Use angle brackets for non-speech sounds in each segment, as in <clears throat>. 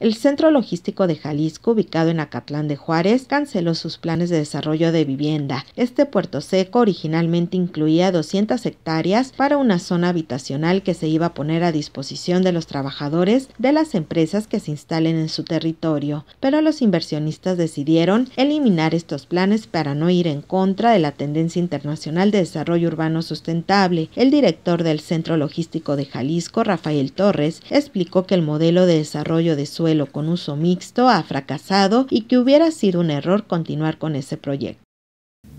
El Centro Logístico de Jalisco, ubicado en Acatlán de Juárez, canceló sus planes de desarrollo de vivienda. Este puerto seco originalmente incluía 200 hectáreas para una zona habitacional que se iba a poner a disposición de los trabajadores de las empresas que se instalen en su territorio, pero los inversionistas decidieron eliminar estos planes para no ir en contra de la tendencia internacional de desarrollo urbano sustentable. El director del Centro Logístico de Jalisco, Rafael Torres, explicó que el modelo de desarrollo de su con uso mixto ha fracasado y que hubiera sido un error continuar con ese proyecto.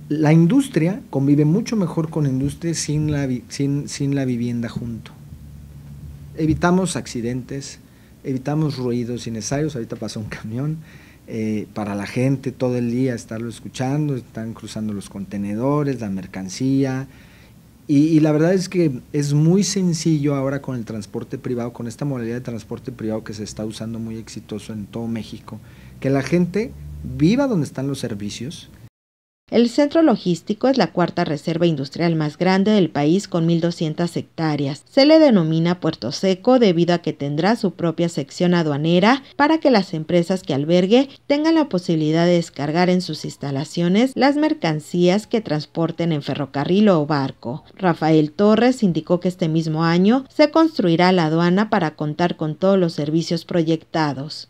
La industria convive mucho mejor con industria sin la, sin, sin la vivienda junto. Evitamos accidentes, evitamos ruidos innecesarios, ahorita pasa un camión, eh, para la gente todo el día estarlo escuchando, están cruzando los contenedores, la mercancía, y, la verdad es que es muy sencillo ahora con el transporte privado, con esta modalidad de transporte privado que se está usando muy exitoso en todo México, que la gente viva donde están los servicios, el centro logístico es la cuarta reserva industrial más grande del país con 1.200 hectáreas. Se le denomina Puerto Seco debido a que tendrá su propia sección aduanera para que las empresas que albergue tengan la posibilidad de descargar en sus instalaciones las mercancías que transporten en ferrocarril o barco. Rafael Torres indicó que este mismo año se construirá la aduana para contar con todos los servicios proyectados.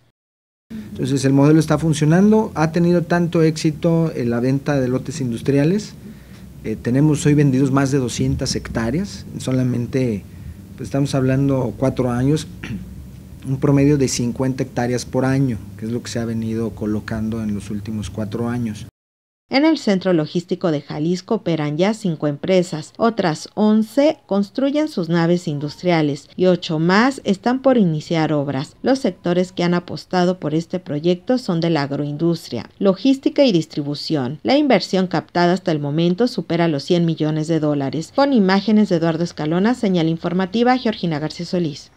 Entonces el modelo está funcionando, ha tenido tanto éxito en la venta de lotes industriales. Eh, tenemos hoy vendidos más de 200 hectáreas, solamente pues, estamos hablando cuatro años, <clears throat> un promedio de 50 hectáreas por año, que es lo que se ha venido colocando en los últimos cuatro años. En el centro logístico de Jalisco operan ya cinco empresas, otras 11 construyen sus naves industriales y ocho más están por iniciar obras. Los sectores que han apostado por este proyecto son de la agroindustria, logística y distribución. La inversión captada hasta el momento supera los 100 millones de dólares. Con imágenes de Eduardo Escalona, señal informativa Georgina García Solís.